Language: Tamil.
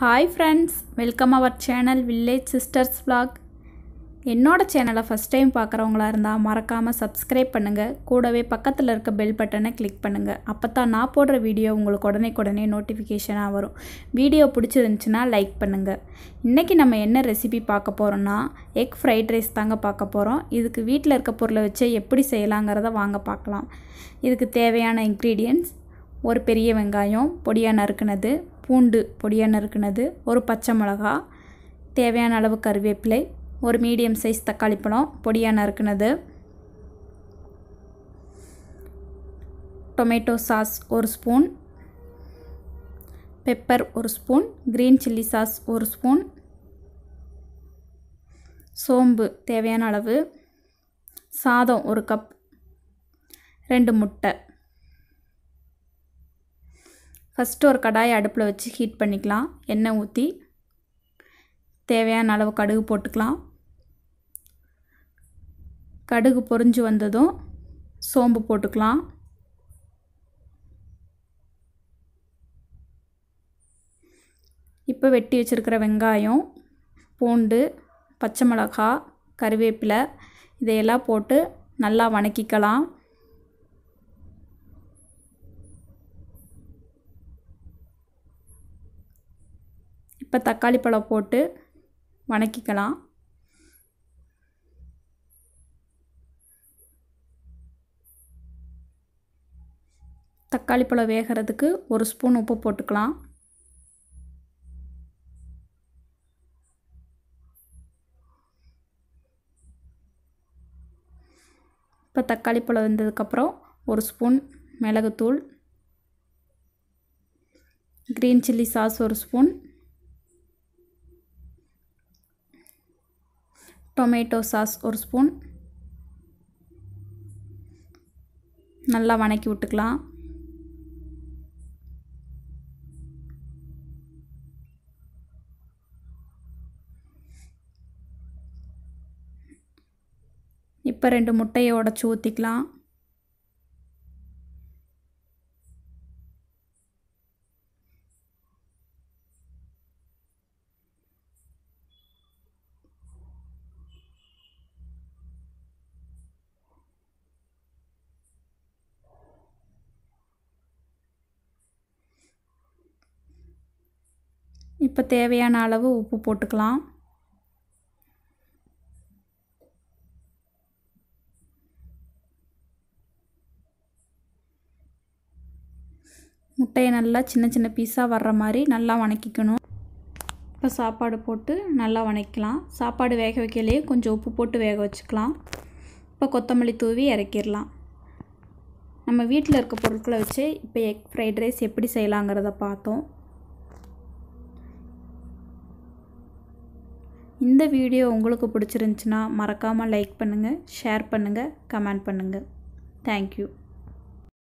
hi friends welcome our channel village sisters blog என்னோடய சேனலை ஃபஸ்ட் டைம் பார்க்குறவங்களா இருந்தால் மறக்காமல் சப்ஸ்கிரைப் பண்ணுங்கள் கூடவே பக்கத்தில் இருக்க பெல் பட்டனை கிளிக் பண்ணுங்கள் அப்போ தான் நான் போடுற வீடியோ உங்களுக்கு உடனே உடனே நோட்டிஃபிகேஷனாக வரும் வீடியோ பிடிச்சிருந்துச்சின்னா லைக் பண்ணுங்கள் இன்றைக்கி நம்ம என்ன ரெசிபி பார்க்க போகிறோன்னா எக் ஃப்ரைட் ரைஸ் தாங்க பார்க்க போகிறோம் இதுக்கு வீட்டில் இருக்க பொருளை வச்சு எப்படி செய்யலாங்கிறத வாங்க பார்க்கலாம் இதுக்கு தேவையான இன்க்ரீடியன்ட்ஸ் ஒரு பெரிய வெங்காயம் பொடியாக நறுக்குனது பூண்டு பொடியாக நறுக்குனது ஒரு பச்சை மிளகா தேவையான அளவு கருவேப்பிலை ஒரு மீடியம் சைஸ் தக்காளி பழம் பொடியாக நறுக்குனது டொமேட்டோ சாஸ் ஒரு ஸ்பூன் பெப்பர் ஒரு ஸ்பூன் க்ரீன் சில்லி சாஸ் ஒரு ஸ்பூன் சோம்பு தேவையான அளவு சாதம் ஒரு கப் ரெண்டு முட்டை ஃபஸ்ட்டு ஒரு கடாயை அடுப்பில் வச்சு ஹீட் பண்ணிக்கலாம் எண்ணெய் ஊற்றி தேவையான அளவு கடுகு போட்டுக்கலாம் கடுகு பொறிஞ்சு வந்ததும் சோம்பு போட்டுக்கலாம் இப்போ வெட்டி வச்சுருக்கிற வெங்காயம் பூண்டு பச்சை மிளகா கருவேப்பிலை இதையெல்லாம் போட்டு நல்லா வணக்கிக்கலாம் இப்போ தக்காளி பழம் போட்டு வணக்கிக்கலாம் தக்காளி பழம் வேகிறதுக்கு ஒரு ஸ்பூன் உப்பு போட்டுக்கலாம் இப்போ தக்காளி பழம் வந்ததுக்கப்புறம் ஒரு ஸ்பூன் மிளகுத்தூள் க்ரீன் சில்லி சாஸ் ஒரு ஸ்பூன் டொமேட்டோ சாஸ் ஒரு ஸ்பூன் நல்லா வணக்கி விட்டுக்கலாம் இப்போ ரெண்டு முட்டையை உடச்சி ஊற்றிக்கலாம் இப்போ தேவையான அளவு உப்பு போட்டுக்கலாம் முட்டையை நல்லா சின்ன சின்ன பீஸாக வர்ற மாதிரி நல்லா வணக்கிக்கணும் இப்போ சாப்பாடு போட்டு நல்லா வணக்கிக்கலாம் சாப்பாடு வேக வைக்கலையே கொஞ்சம் உப்பு போட்டு வேக வச்சுக்கலாம் இப்போ கொத்தமல்லி தூவி இறக்கிடலாம் நம்ம வீட்டில் இருக்க பொருட்களை வச்சு இப்போ எக் ஃப்ரைட் ரைஸ் எப்படி செய்யலாங்கிறத பார்த்தோம் இந்த வீடியோ உங்களுக்கு பிடிச்சிருந்துச்சின்னா மறக்காமல் லைக் பண்ணுங்கள் ஷேர் பண்ணுங்கள் கமெண்ட் பண்ணுங்கள் தேங்க்யூ